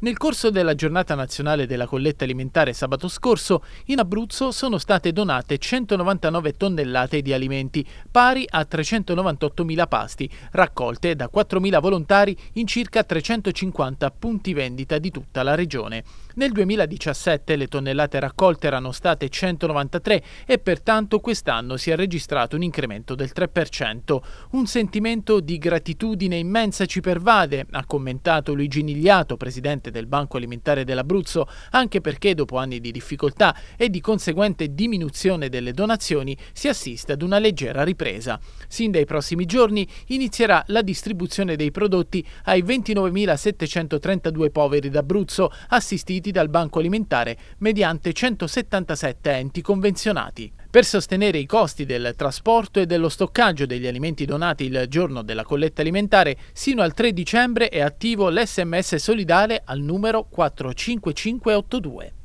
Nel corso della giornata nazionale della colletta alimentare sabato scorso, in Abruzzo sono state donate 199 tonnellate di alimenti, pari a 398.000 pasti, raccolte da 4.000 volontari in circa 350 punti vendita di tutta la regione. Nel 2017 le tonnellate raccolte erano state 193 e pertanto quest'anno si è registrato un incremento del 3%. Un sentimento di gratitudine immensa ci pervade, ha commentato Luigi Nigliato, presidente presidente del Banco Alimentare dell'Abruzzo, anche perché dopo anni di difficoltà e di conseguente diminuzione delle donazioni si assiste ad una leggera ripresa. Sin dai prossimi giorni inizierà la distribuzione dei prodotti ai 29.732 poveri d'Abruzzo assistiti dal Banco Alimentare mediante 177 enti convenzionati. Per sostenere i costi del trasporto e dello stoccaggio degli alimenti donati il giorno della colletta alimentare, sino al 3 dicembre è attivo l'SMS solidale al numero 45582.